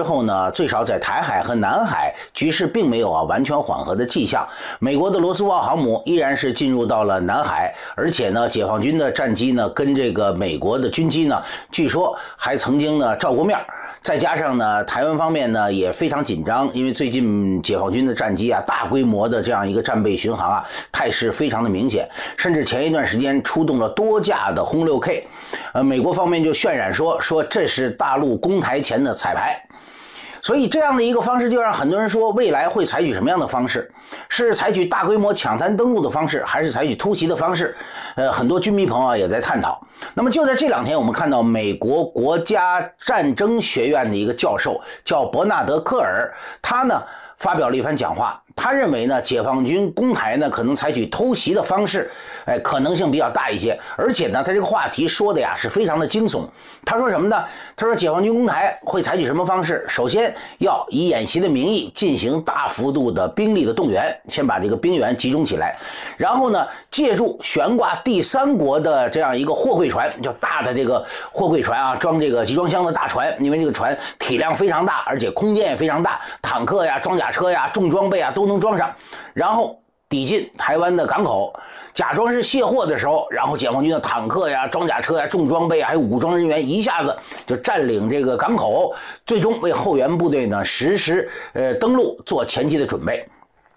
之后呢，最少在台海和南海局势并没有啊完全缓和的迹象。美国的罗斯福航母依然是进入到了南海，而且呢，解放军的战机呢跟这个美国的军机呢，据说还曾经呢照过面再加上呢，台湾方面呢也非常紧张，因为最近解放军的战机啊大规模的这样一个战备巡航啊，态势非常的明显，甚至前一段时间出动了多架的轰六 K，呃，美国方面就渲染说说这是大陆攻台前的彩排。所以这样的一个方式，就让很多人说未来会采取什么样的方式？是采取大规模抢滩登陆的方式，还是采取突袭的方式？呃，很多军迷朋友也在探讨。那么就在这两天，我们看到美国国家战争学院的一个教授叫伯纳德·科尔，他呢发表了一番讲话。他认为呢，解放军攻台呢，可能采取偷袭的方式，哎，可能性比较大一些。而且呢，他这个话题说的呀，是非常的惊悚。他说什么呢？他说解放军攻台会采取什么方式？首先要以演习的名义进行大幅度的兵力的动员，先把这个兵员集中起来，然后呢，借助悬挂第三国的这样一个货柜船，就大的这个货柜船啊，装这个集装箱的大船，因为这个船体量非常大，而且空间也非常大，坦克呀、装甲车呀、重装备啊都。都能装上，然后抵近台湾的港口，假装是卸货的时候，然后解放军的坦克呀、装甲车呀、重装备啊，还有武装人员，一下子就占领这个港口，最终为后援部队呢实施呃登陆做前期的准备，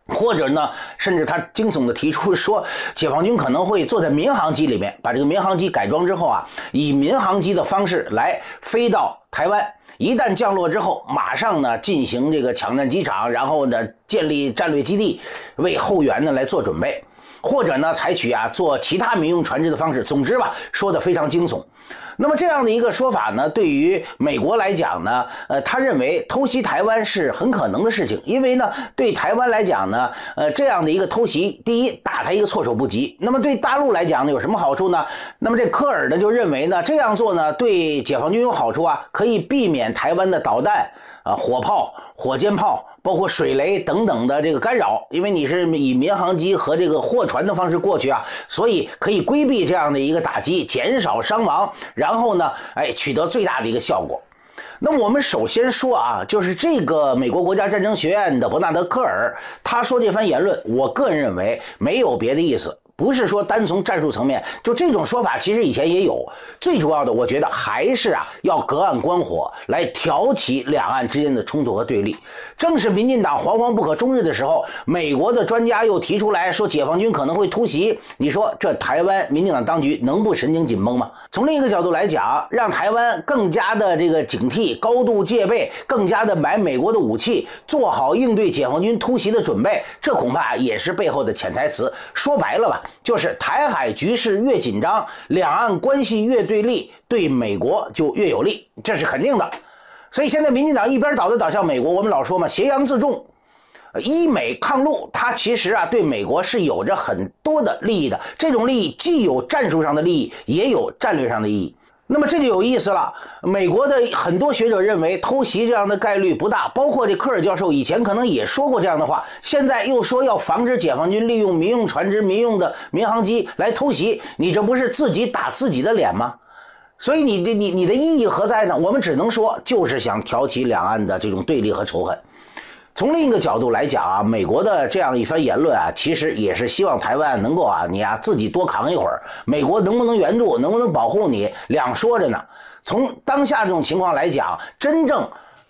或者呢，甚至他惊悚的提出说，解放军可能会坐在民航机里面，把这个民航机改装之后啊，以民航机的方式来飞到台湾。一旦降落之后，马上呢进行这个抢占机场，然后呢建立战略基地，为后援呢来做准备，或者呢采取啊做其他民用船只的方式。总之吧，说的非常惊悚。那么这样的一个说法呢，对于美国来讲呢，呃，他认为偷袭台湾是很可能的事情，因为呢，对台湾来讲呢，呃，这样的一个偷袭，第一打他一个措手不及。那么对大陆来讲呢，有什么好处呢？那么这科尔呢就认为呢，这样做呢对解放军有好处啊，可以避免台湾的导弹、啊火炮、火箭炮，包括水雷等等的这个干扰，因为你是以民航机和这个货船的方式过去啊，所以可以规避这样的一个打击，减少伤亡。然后呢？哎，取得最大的一个效果。那我们首先说啊，就是这个美国国家战争学院的伯纳德·科尔，他说这番言论，我个人认为没有别的意思。不是说单从战术层面，就这种说法其实以前也有。最主要的，我觉得还是啊，要隔岸观火，来挑起两岸之间的冲突和对立。正是民进党惶惶不可终日的时候，美国的专家又提出来说解放军可能会突袭。你说这台湾民进党当局能不神经紧绷吗？从另一个角度来讲，让台湾更加的这个警惕、高度戒备、更加的买美国的武器，做好应对解放军突袭的准备，这恐怕也是背后的潜台词。说白了吧？就是台海局势越紧张，两岸关系越对立，对美国就越有利，这是肯定的。所以现在，民进党一边倒的倒向美国，我们老说嘛，挟洋自重，依美抗陆，它其实啊，对美国是有着很多的利益的。这种利益既有战术上的利益，也有战略上的意义。那么这就有意思了。美国的很多学者认为偷袭这样的概率不大，包括这科尔教授以前可能也说过这样的话，现在又说要防止解放军利用民用船只、民用的民航机来偷袭，你这不是自己打自己的脸吗？所以你的你你的意义何在呢？我们只能说，就是想挑起两岸的这种对立和仇恨。从另一个角度来讲啊，美国的这样一番言论啊，其实也是希望台湾能够啊，你啊自己多扛一会儿，美国能不能援助，能不能保护你，两说着呢。从当下这种情况来讲，真正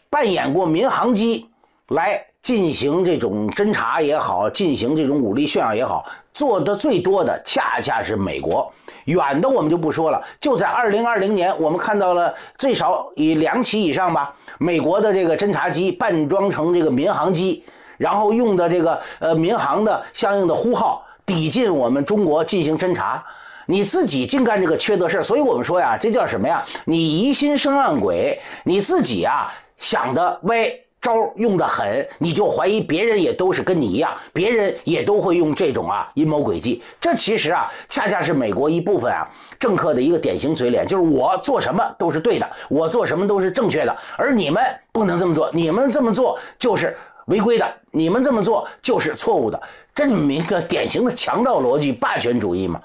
扮演过民航机来进行这种侦查也好，进行这种武力炫耀也好。做的最多的恰恰是美国，远的我们就不说了，就在二零二零年，我们看到了最少以两起以上吧，美国的这个侦察机扮装成这个民航机，然后用的这个呃民航的相应的呼号抵近我们中国进行侦察，你自己净干这个缺德事所以我们说呀，这叫什么呀？你疑心生暗鬼，你自己啊想的歪，招用的狠，你就怀疑别人也都是跟你一样，别人也都会用这种啊阴谋诡计。这其实啊，恰恰是美国一部分啊政客的一个典型嘴脸，就是我做什么都是对的，我做什么都是正确的，而你们不能这么做，你们这么做就是违规的，你们这么做就是错误的。这是一个典型的强盗逻辑、霸权主义嘛？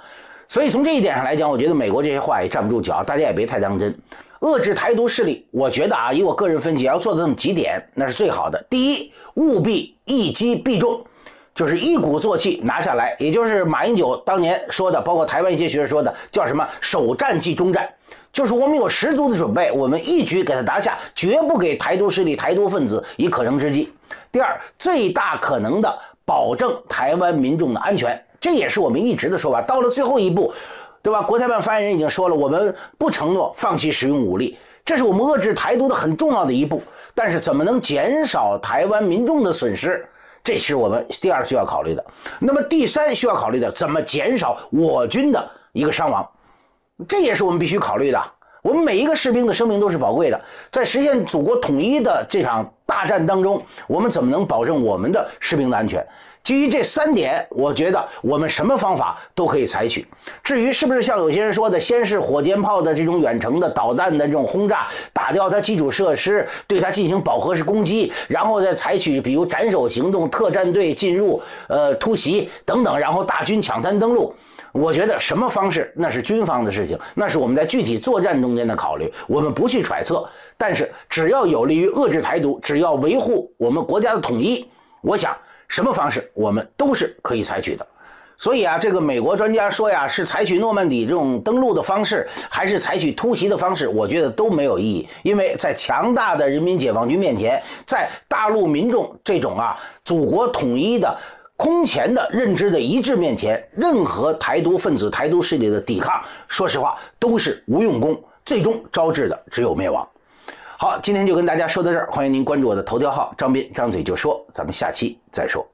所以从这一点上来讲，我觉得美国这些话也站不住脚，大家也别太当真。遏制台独势力，我觉得啊，以我个人分析，要做这么几点，那是最好的。第一，务必一击必中，就是一鼓作气拿下来，也就是马英九当年说的，包括台湾一些学者说的，叫什么“首战即终战”，就是我们有十足的准备，我们一举给他拿下，绝不给台独势力、台独分子以可乘之机。第二，最大可能的保证台湾民众的安全，这也是我们一直的说法。到了最后一步。对吧？国台办发言人已经说了，我们不承诺放弃使用武力，这是我们遏制台独的很重要的一步。但是，怎么能减少台湾民众的损失，这是我们第二需要考虑的。那么，第三需要考虑的，怎么减少我军的一个伤亡，这也是我们必须考虑的。我们每一个士兵的生命都是宝贵的，在实现祖国统一的这场大战当中，我们怎么能保证我们的士兵的安全？基于这三点，我觉得我们什么方法都可以采取。至于是不是像有些人说的，先是火箭炮的这种远程的导弹的这种轰炸，打掉它基础设施，对它进行饱和式攻击，然后再采取比如斩首行动、特战队进入、呃突袭等等，然后大军抢滩登陆。我觉得什么方式那是军方的事情，那是我们在具体作战中间的考虑，我们不去揣测。但是只要有利于遏制台独，只要维护我们国家的统一，我想。什么方式我们都是可以采取的，所以啊，这个美国专家说呀，是采取诺曼底这种登陆的方式，还是采取突袭的方式，我觉得都没有意义，因为在强大的人民解放军面前，在大陆民众这种啊祖国统一的空前的认知的一致面前，任何台独分子、台独势力的抵抗，说实话都是无用功，最终招致的只有灭亡。好，今天就跟大家说到这儿，欢迎您关注我的头条号张斌，张嘴就说，咱们下期再说。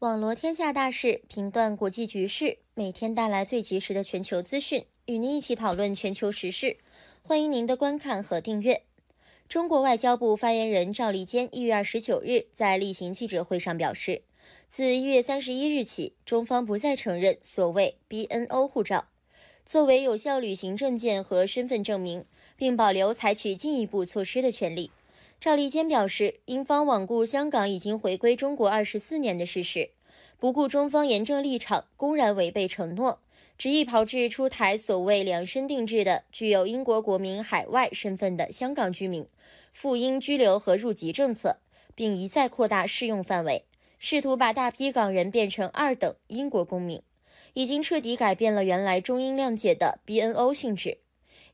网罗天下大事，评断国际局势，每天带来最及时的全球资讯，与您一起讨论全球时事，欢迎您的观看和订阅。中国外交部发言人赵立坚一月二十九日在例行记者会上表示，自一月三十一日起，中方不再承认所谓 BNO 护照。作为有效旅行证件和身份证明，并保留采取进一步措施的权利。赵立坚表示，英方罔顾香港已经回归中国二十四年的事实，不顾中方严正立场，公然违背承诺，执意炮制出台所谓量身定制的具有英国国民海外身份的香港居民赴英居留和入籍政策，并一再扩大适用范围，试图把大批港人变成二等英国公民。已经彻底改变了原来中英谅解的 BNO 性质，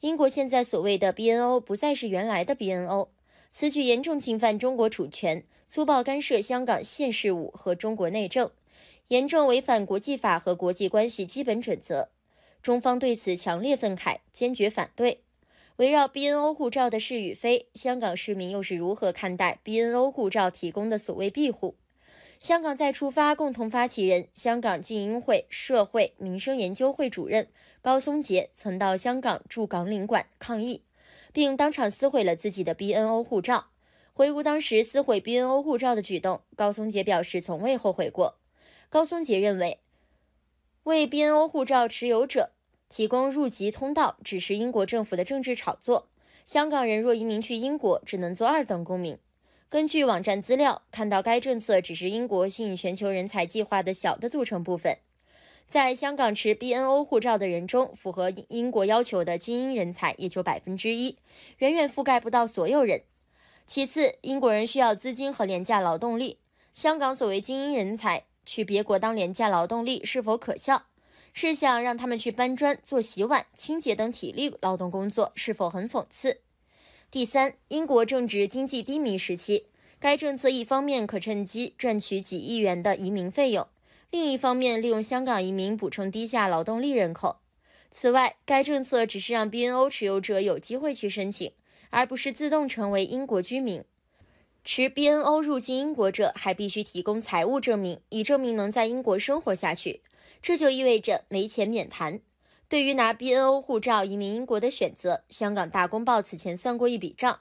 英国现在所谓的 BNO 不再是原来的 BNO，此举严重侵犯中国主权，粗暴干涉香港现事务和中国内政，严重违反国际法和国际关系基本准则。中方对此强烈愤慨，坚决反对。围绕 BNO 护照的是与非，香港市民又是如何看待 BNO 护照提供的所谓庇护？香港再出发共同发起人、香港静英会社会民生研究会主任高松杰曾到香港驻港领馆抗议，并当场撕毁了自己的 BNO 护照。回顾当时撕毁 BNO 护照的举动，高松杰表示从未后悔过。高松杰认为，为 BNO 护照持有者提供入籍通道只是英国政府的政治炒作。香港人若移民去英国，只能做二等公民。根据网站资料，看到该政策只是英国吸引全球人才计划的小的组成部分。在香港持 BNO 护照的人中，符合英国要求的精英人才也就百分之一，远远覆盖不到所有人。其次，英国人需要资金和廉价劳动力，香港所谓精英人才去别国当廉价劳动力是否可笑？是想让他们去搬砖、做洗碗、清洁等体力劳动工作是否很讽刺？第三，英国正值经济低迷时期，该政策一方面可趁机赚取几亿元的移民费用，另一方面利用香港移民补充低下劳动力人口。此外，该政策只是让 BNO 持有者有机会去申请，而不是自动成为英国居民。持 BNO 入境英国者还必须提供财务证明，以证明能在英国生活下去。这就意味着没钱免谈。对于拿 BNO 护照移民英国的选择，香港大公报此前算过一笔账，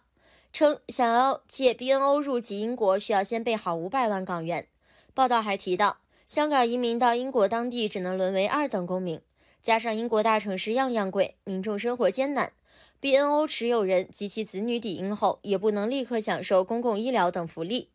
称想要借 BNO 入籍英国，需要先备好五百万港元。报道还提到，香港移民到英国当地只能沦为二等公民，加上英国大城市样样贵，民众生活艰难。BNO 持有人及其子女抵英后，也不能立刻享受公共医疗等福利。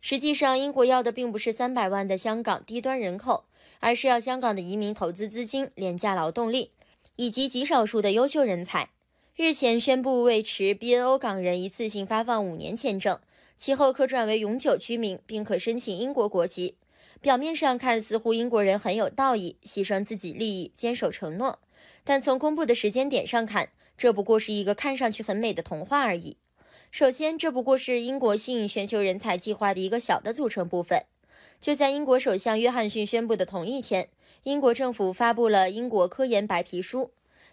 实际上，英国要的并不是三百万的香港低端人口，而是要香港的移民投资资金、廉价劳动力。以及极少数的优秀人才，日前宣布为持 BNO 港人一次性发放五年签证，其后可转为永久居民，并可申请英国国籍。表面上看，似乎英国人很有道义，牺牲自己利益，坚守承诺。但从公布的时间点上看，这不过是一个看上去很美的童话而已。首先，这不过是英国吸引全球人才计划的一个小的组成部分。就在英国首相约翰逊宣布的同一天。英国政府发布了英国科研白皮书，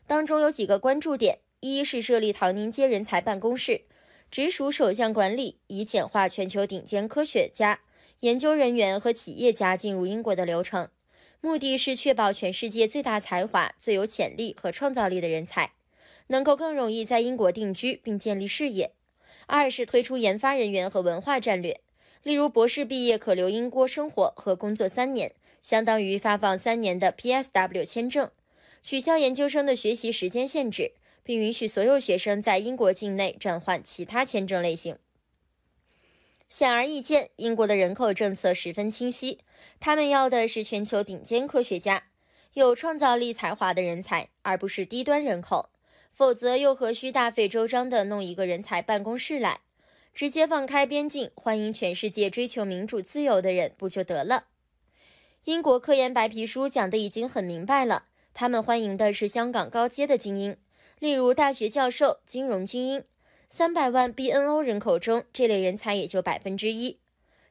当中有几个关注点：一是设立唐宁街人才办公室，直属首相管理，以简化全球顶尖科学家、研究人员和企业家进入英国的流程，目的是确保全世界最大才华、最有潜力和创造力的人才能够更容易在英国定居并建立事业；二是推出研发人员和文化战略，例如博士毕业可留英国生活和工作三年。相当于发放三年的 PSW 签证，取消研究生的学习时间限制，并允许所有学生在英国境内转换其他签证类型。显而易见，英国的人口政策十分清晰，他们要的是全球顶尖科学家、有创造力才华的人才，而不是低端人口。否则，又何须大费周章的弄一个人才办公室来，直接放开边境，欢迎全世界追求民主自由的人，不就得了？英国科研白皮书讲的已经很明白了，他们欢迎的是香港高阶的精英，例如大学教授、金融精英。三百万 BNO 人口中，这类人才也就百分之一。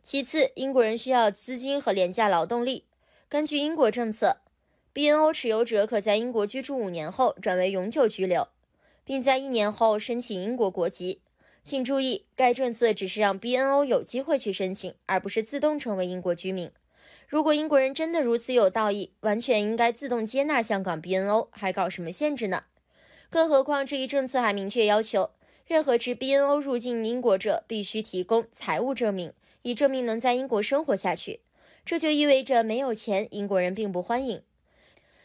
其次，英国人需要资金和廉价劳动力。根据英国政策，BNO 持有者可在英国居住五年后转为永久居留，并在一年后申请英国国籍。请注意，该政策只是让 BNO 有机会去申请，而不是自动成为英国居民。如果英国人真的如此有道义，完全应该自动接纳香港 B N O，还搞什么限制呢？更何况这一政策还明确要求，任何持 B N O 入境英国者必须提供财务证明，以证明能在英国生活下去。这就意味着没有钱，英国人并不欢迎。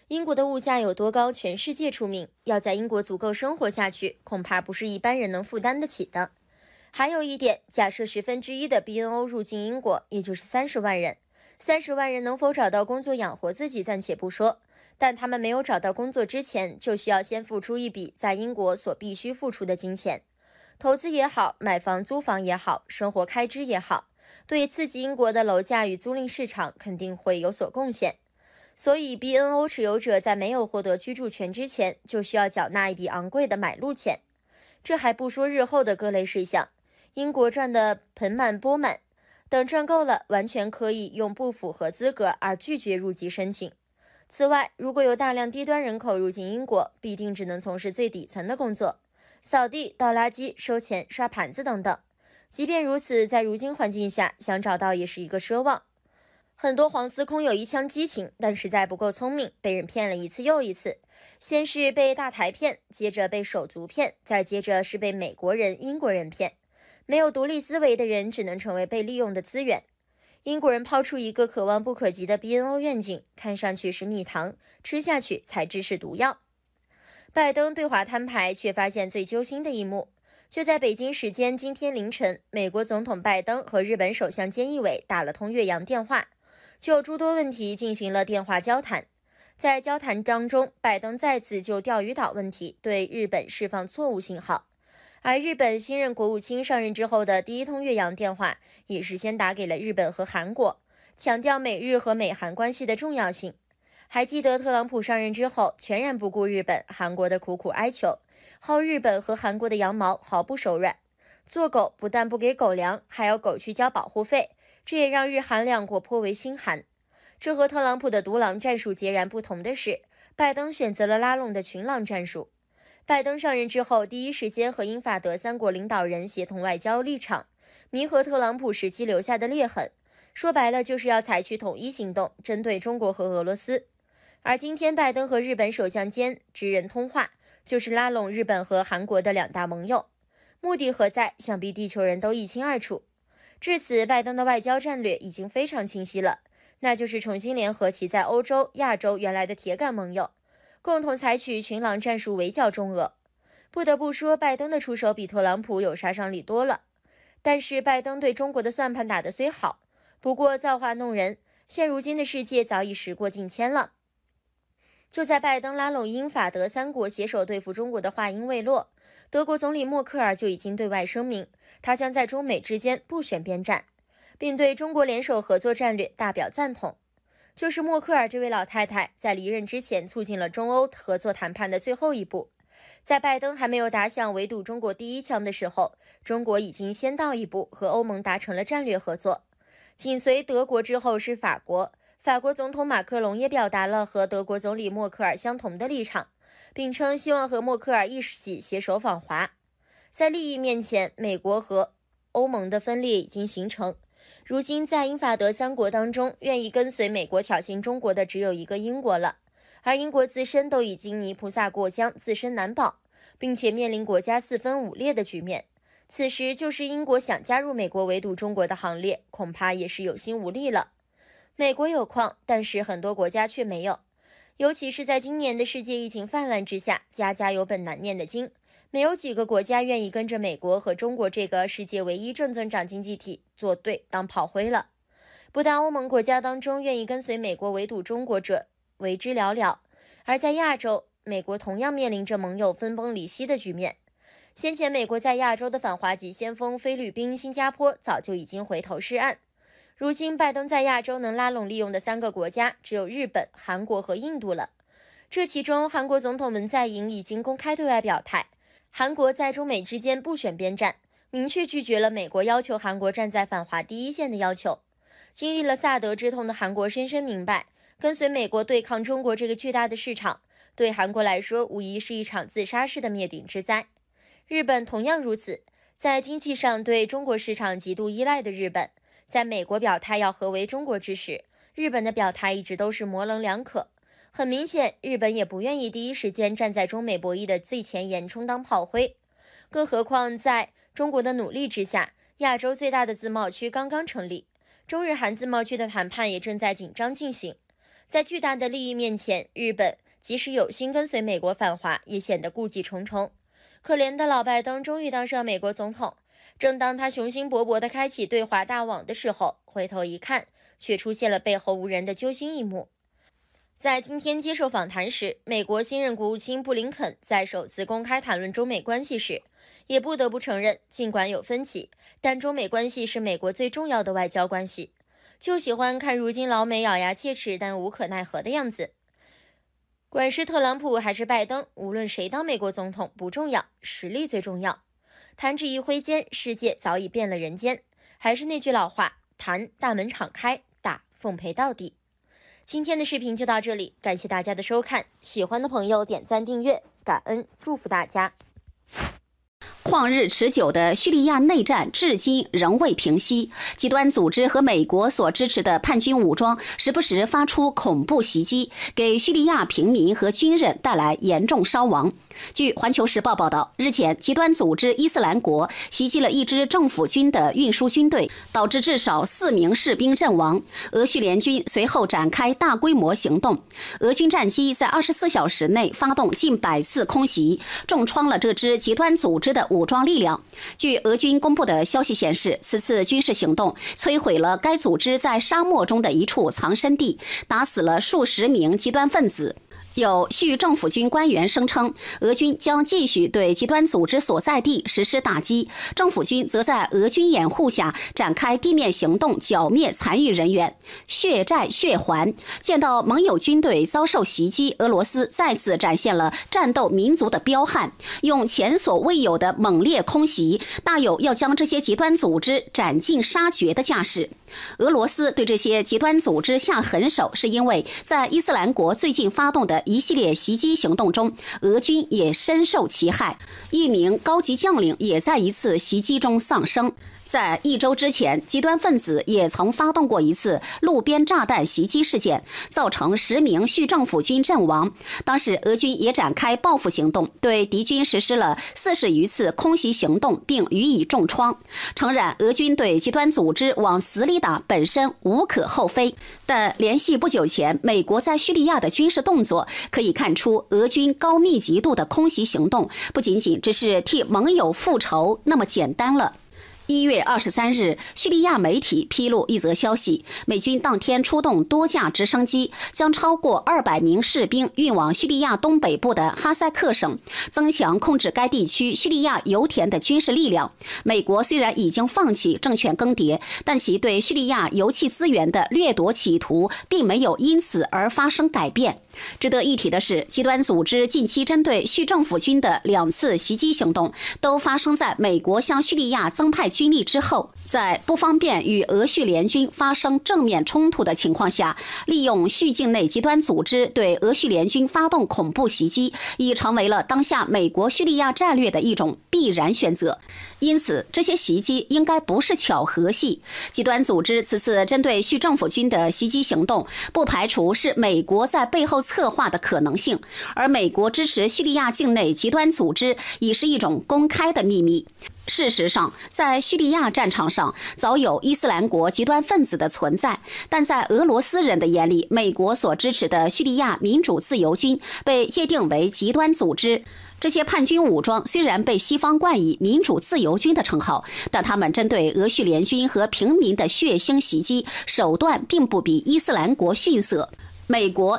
英国的物价有多高，全世界出名。要在英国足够生活下去，恐怕不是一般人能负担得起的。还有一点，假设十分之一的 B N O 入境英国，也就是三十万人。三十万人能否找到工作养活自己暂且不说，但他们没有找到工作之前，就需要先付出一笔在英国所必须付出的金钱，投资也好，买房租房也好，生活开支也好，对刺激英国的楼价与租赁市场肯定会有所贡献。所以，BNO 持有者在没有获得居住权之前，就需要缴纳一笔昂贵的买路钱，这还不说日后的各类事项。英国赚得盆满钵满。等赚够了，完全可以用不符合资格而拒绝入籍申请。此外，如果有大量低端人口入境英国，必定只能从事最底层的工作，扫地、倒垃圾、收钱、刷盘子等等。即便如此，在如今环境下，想找到也是一个奢望。很多黄丝空有一腔激情，但实在不够聪明，被人骗了一次又一次。先是被大台骗，接着被手足骗，再接着是被美国人、英国人骗。没有独立思维的人，只能成为被利用的资源。英国人抛出一个可望不可及的 BNO 愿景，看上去是蜜糖，吃下去才知是毒药。拜登对华摊牌，却发现最揪心的一幕。就在北京时间今天凌晨，美国总统拜登和日本首相菅义伟打了通越洋电话，就诸多问题进行了电话交谈。在交谈当中，拜登再次就钓鱼岛问题对日本释放错误信号。而日本新任国务卿上任之后的第一通越洋电话，也是先打给了日本和韩国，强调美日和美韩关系的重要性。还记得特朗普上任之后，全然不顾日本、韩国的苦苦哀求，薅日本和韩国的羊毛毫不手软，做狗不但不给狗粮，还要狗去交保护费，这也让日韩两国颇为心寒。这和特朗普的独狼战术截然不同的是，拜登选择了拉拢的群狼战术。拜登上任之后，第一时间和英法德三国领导人协同外交立场，弥合特朗普时期留下的裂痕。说白了，就是要采取统一行动，针对中国和俄罗斯。而今天，拜登和日本首相间直人通话，就是拉拢日本和韩国的两大盟友。目的何在？想必地球人都一清二楚。至此，拜登的外交战略已经非常清晰了，那就是重新联合其在欧洲、亚洲原来的铁杆盟友。共同采取群狼战术围剿中俄，不得不说，拜登的出手比特朗普有杀伤力多了。但是，拜登对中国的算盘打得虽好，不过造化弄人，现如今的世界早已时过境迁了。就在拜登拉拢英法德三国携手对付中国的话音未落，德国总理默克尔就已经对外声明，他将在中美之间不选边站，并对中国联手合作战略大表赞同。就是默克尔这位老太太在离任之前，促进了中欧合作谈判的最后一步。在拜登还没有打响围堵中国第一枪的时候，中国已经先到一步，和欧盟达成了战略合作。紧随德国之后是法国，法国总统马克龙也表达了和德国总理默克尔相同的立场，并称希望和默克尔一起携手访华。在利益面前，美国和欧盟的分裂已经形成。如今，在英法德三国当中，愿意跟随美国挑衅中国的只有一个英国了。而英国自身都已经泥菩萨过江，自身难保，并且面临国家四分五裂的局面。此时，就是英国想加入美国围堵中国的行列，恐怕也是有心无力了。美国有矿，但是很多国家却没有，尤其是在今年的世界疫情泛滥之下，家家有本难念的经。没有几个国家愿意跟着美国和中国这个世界唯一正增长经济体作对当炮灰了。不但欧盟国家当中愿意跟随美国围堵中国者为之寥寥，而在亚洲，美国同样面临着盟友分崩离析的局面。先前美国在亚洲的反华急先锋菲律宾、新加坡早就已经回头是岸，如今拜登在亚洲能拉拢利用的三个国家只有日本、韩国和印度了。这其中，韩国总统文在寅已经公开对外表态。韩国在中美之间不选边站，明确拒绝了美国要求韩国站在反华第一线的要求。经历了萨德之痛的韩国，深深明白，跟随美国对抗中国这个巨大的市场，对韩国来说无疑是一场自杀式的灭顶之灾。日本同样如此，在经济上对中国市场极度依赖的日本，在美国表态要合围中国之时，日本的表态一直都是模棱两可。很明显，日本也不愿意第一时间站在中美博弈的最前沿，充当炮灰。更何况，在中国的努力之下，亚洲最大的自贸区刚刚成立，中日韩自贸区的谈判也正在紧张进行。在巨大的利益面前，日本即使有心跟随美国反华，也显得顾忌重重。可怜的老拜登终于当上美国总统，正当他雄心勃勃地开启对华大网的时候，回头一看，却出现了背后无人的揪心一幕。在今天接受访谈时，美国新任国务卿布林肯在首次公开谈论中美关系时，也不得不承认，尽管有分歧，但中美关系是美国最重要的外交关系。就喜欢看如今老美咬牙切齿但无可奈何的样子。管是特朗普还是拜登，无论谁当美国总统不重要，实力最重要。弹指一挥间，世界早已变了人间。还是那句老话，谈大门敞开，打奉陪到底。今天的视频就到这里，感谢大家的收看。喜欢的朋友点赞订阅，感恩祝福大家。旷日持久的叙利亚内战至今仍未平息，极端组织和美国所支持的叛军武装时不时发出恐怖袭击，给叙利亚平民和军人带来严重伤亡。据《环球时报》报道，日前，极端组织伊斯兰国袭击了一支政府军的运输军队，导致至少四名士兵阵亡。俄叙联军随后展开大规模行动，俄军战机在二十四小时内发动近百次空袭，重创了这支极端组织的武装力量。据俄军公布的消息显示，此次军事行动摧毁了该组织在沙漠中的一处藏身地，打死了数十名极端分子。有叙政府军官员声称，俄军将继续对极端组织所在地实施打击，政府军则在俄军掩护下展开地面行动，剿灭残余人员，血债血还。见到盟友军队遭受袭击，俄罗斯再次展现了战斗民族的彪悍，用前所未有的猛烈空袭，大有要将这些极端组织斩尽杀绝的架势。俄罗斯对这些极端组织下狠手，是因为在伊斯兰国最近发动的一系列袭击行动中，俄军也深受其害。一名高级将领也在一次袭击中丧生。在一周之前，极端分子也曾发动过一次路边炸弹袭击事件，造成十名叙政府军阵亡。当时俄军也展开报复行动，对敌军实施了四十余次空袭行动，并予以重创。诚然，俄军对极端组织往死里打本身无可厚非，但联系不久前美国在叙利亚的军事动作，可以看出俄军高密集度的空袭行动，不仅仅只是替盟友复仇那么简单了。一月二十三日，叙利亚媒体披露一则消息：美军当天出动多架直升机，将超过二百名士兵运往叙利亚东北部的哈塞克省，增强控制该地区叙利亚油田的军事力量。美国虽然已经放弃政权更迭，但其对叙利亚油气资源的掠夺企图并没有因此而发生改变。值得一提的是，极端组织近期针对叙政府军的两次袭击行动，都发生在美国向叙利亚增派。军力之后，在不方便与俄叙联军发生正面冲突的情况下，利用叙境内极端组织对俄叙联军发动恐怖袭击，已成为了当下美国叙利亚战略的一种必然选择。因此，这些袭击应该不是巧合系。极端组织此次针对叙政府军的袭击行动，不排除是美国在背后策划的可能性。而美国支持叙利亚境内极端组织，已是一种公开的秘密。事实上，在叙利亚战场上早有伊斯兰国极端分子的存在，但在俄罗斯人的眼里，美国所支持的叙利亚民主自由军被界定为极端组织。这些叛军武装虽然被西方冠以民主自由军的称号，但他们针对俄叙联军和平民的血腥袭击手段，并不比伊斯兰国逊色。美国。